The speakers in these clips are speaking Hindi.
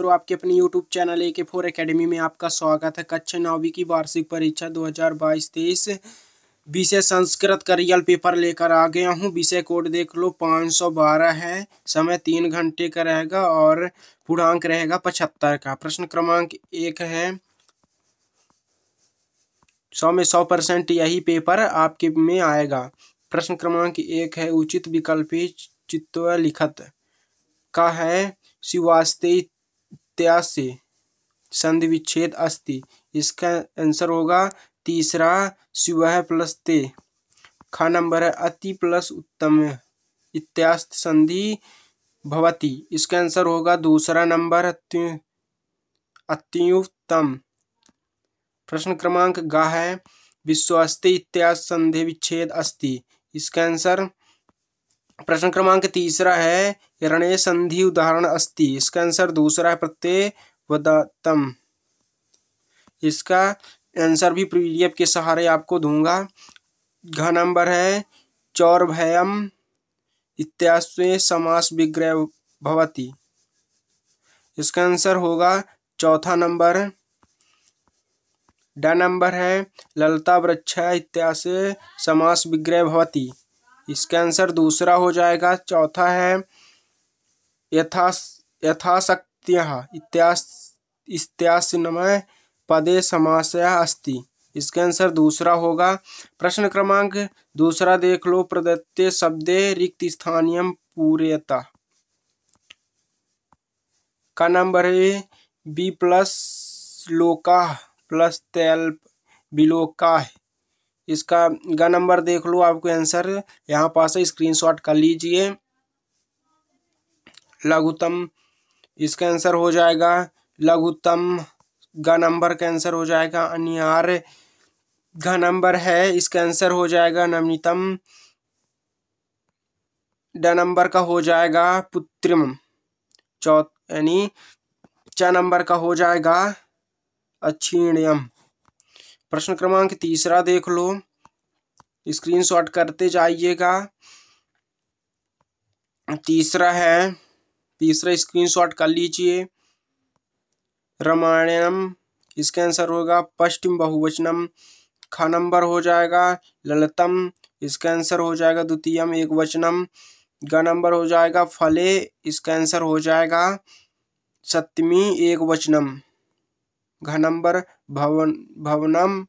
छात्रों आपके अपने यूट्यूब चैनल ए के फोर अकेडमी में आपका स्वागत है कक्षा नौवीं की वार्षिक परीक्षा 2022-23 विषय संस्कृत का रियल पेपर लेकर आ गया हूँ विषय कोड देख लो 512 है समय तीन घंटे का रहेगा और पूर्णांक रहेगा पचहत्तर का प्रश्न क्रमांक एक है सौ में सौ परसेंट यही पेपर आपके में आएगा प्रश्न क्रमांक एक है उचित विकल्पी चित्व लिखत का है शिवास्ते प्रत्याशे संधि विच्छेद अस्ति इसका आंसर होगा तीसरा शिव प्लस ते खा नंबर है अति प्लस उत्तम इत्यास्त संधि भवती इसका आंसर होगा दूसरा नंबर अत्युत्तम प्रश्न क्रमांक गा है विश्वास्ते इत्यास संधि विच्छेद अस्ति इसका आंसर प्रश्न क्रमांक तीसरा है रणे संधि उदाहरण अस्ति इसका आंसर दूसरा है प्रत्यय इसका आंसर भी पीडीएफ के सहारे आपको दूंगा घ नंबर है भयम इत्याश्वे समास विग्रह भवती इसका आंसर होगा चौथा नंबर ड नंबर है ललता वृक्ष इत्यास समास विग्रह भवती इसका आंसर दूसरा हो जाएगा चौथा है यथा यथाशक्त्य पदे समासया अस्ति इसका आंसर दूसरा होगा प्रश्न क्रमांक दूसरा देख लो प्रदत्ते शब्दे रिक्त स्थानीय पूर्यता का नंबर है बी प्लस लोका प्लस तेल बिलोका है इसका का नंबर देख लो आपको आंसर यहाँ पास है स्क्रीन कर लीजिए लघुतम इसका आंसर हो जाएगा लघुतम घ नंबर का आंसर हो जाएगा अनिहार घ नंबर है इसका आंसर हो जाएगा नवनीतम ड नंबर का हो जाएगा पुत्रिम चौथ यानी च नंबर का हो जाएगा अक्षीणयम प्रश्न क्रमांक तीसरा देख लो स्क्रीनशॉट करते जाइएगा तीसरा है तीसरा स्क्रीनशॉट कर लीजिए रामायणम इसका आंसर होगा पश्चिम बहुवचनम ख नंबर हो जाएगा ललतम इसका आंसर हो जाएगा द्वितीयम एक वचनम ग नंबर हो जाएगा फले इसका आंसर हो जाएगा सप्तमी एक वचनम घनंबर भवन भवनम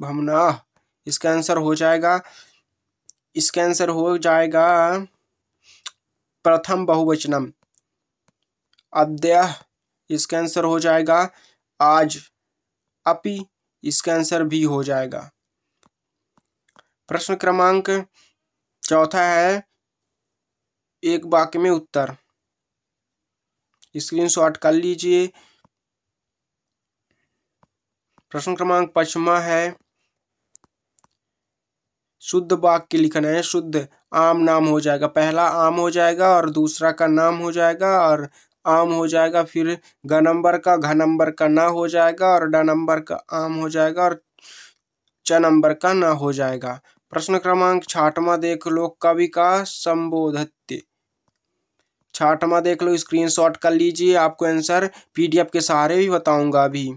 भवना इसका आंसर हो जाएगा इसका आंसर हो जाएगा प्रथम बहुवचनम अद्य इसका आंसर हो जाएगा आज अपि इसका आंसर भी हो जाएगा प्रश्न क्रमांक चौथा है एक वाक्य में उत्तर स्क्रीनशॉट कर लीजिए प्रश्न क्रमांक पचमा है शुद्ध वाक्य लिखना है शुद्ध आम नाम हो जाएगा पहला आम हो जाएगा और दूसरा का नाम हो जाएगा और आम हो जाएगा फिर ग नंबर का घ नंबर का ना हो जाएगा और ड नंबर का आम हो जाएगा और च नंबर का ना हो जाएगा प्रश्न क्रमांक छाठवा देख लो कवि का संबोधत्य छाठवा देख लो स्क्रीनशॉट कर लीजिए आपको आंसर पीडीएफ के सहारे भी बताऊंगा अभी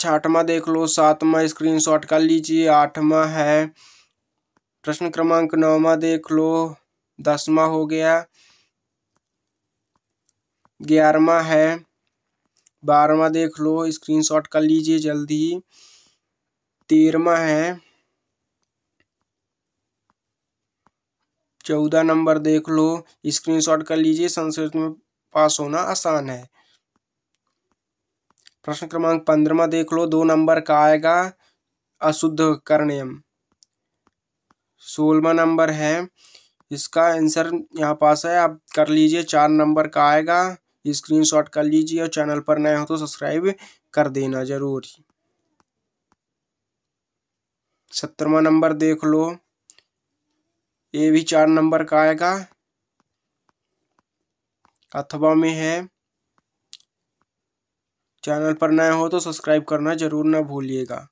छठवा देख लो सातवा स्क्रीनशॉट कर लीजिए आठवा है प्रश्न क्रमांक नौवा देख लो दसवा हो गया ग्यारहवा है बारहवा देख लो स्क्रीनशॉट कर लीजिए जल्दी तेरहवा है चौदह नंबर देख लो स्क्रीनशॉट कर लीजिए संस्कृत में पास होना आसान है प्रश्न क्रमांक पंद्रहवा देख लो दो नंबर का आएगा अशुद्ध कर्णयम सोलवा नंबर है इसका आंसर यहाँ पास है आप कर लीजिए चार नंबर का आएगा स्क्रीनशॉट कर लीजिए और चैनल पर नए हो तो सब्सक्राइब कर देना ज़रूर सत्रवा नंबर देख लो ये भी चार नंबर का आएगा अथवा में है चैनल पर नए हो तो सब्सक्राइब करना जरूर ना भूलिएगा